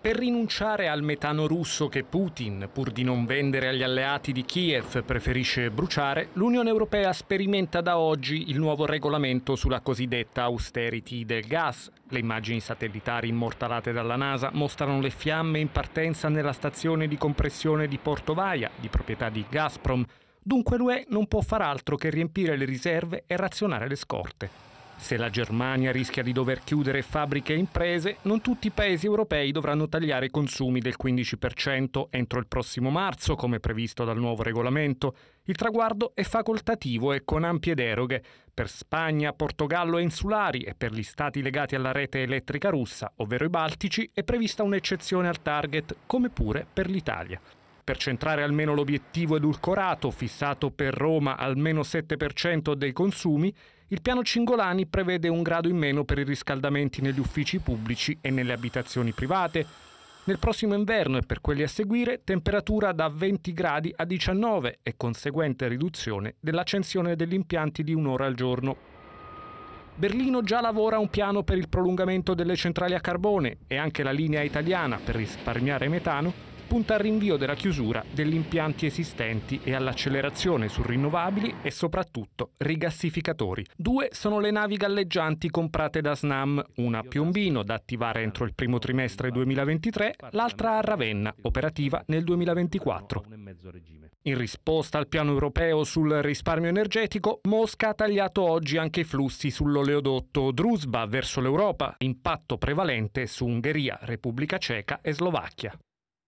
per rinunciare al metano russo che Putin, pur di non vendere agli alleati di Kiev, preferisce bruciare, l'Unione Europea sperimenta da oggi il nuovo regolamento sulla cosiddetta austerity del gas. Le immagini satellitari immortalate dalla NASA mostrano le fiamme in partenza nella stazione di compressione di Porto Vaia, di proprietà di Gazprom. Dunque l'UE non può far altro che riempire le riserve e razionare le scorte. Se la Germania rischia di dover chiudere fabbriche e imprese, non tutti i paesi europei dovranno tagliare i consumi del 15% entro il prossimo marzo, come previsto dal nuovo regolamento. Il traguardo è facoltativo e con ampie deroghe. Per Spagna, Portogallo e insulari e per gli stati legati alla rete elettrica russa, ovvero i Baltici, è prevista un'eccezione al target, come pure per l'Italia. Per centrare almeno l'obiettivo edulcorato, fissato per Roma almeno 7% dei consumi, il piano Cingolani prevede un grado in meno per i riscaldamenti negli uffici pubblici e nelle abitazioni private. Nel prossimo inverno e per quelli a seguire, temperatura da 20 gradi a 19 e conseguente riduzione dell'accensione degli impianti di un'ora al giorno. Berlino già lavora un piano per il prolungamento delle centrali a carbone e anche la linea italiana per risparmiare metano punta al rinvio della chiusura degli impianti esistenti e all'accelerazione su rinnovabili e soprattutto rigassificatori. Due sono le navi galleggianti comprate da SNAM, una a Piombino da attivare entro il primo trimestre 2023, l'altra a Ravenna, operativa nel 2024. In risposta al piano europeo sul risparmio energetico, Mosca ha tagliato oggi anche i flussi sull'oleodotto Drusba verso l'Europa, impatto prevalente su Ungheria, Repubblica Ceca e Slovacchia.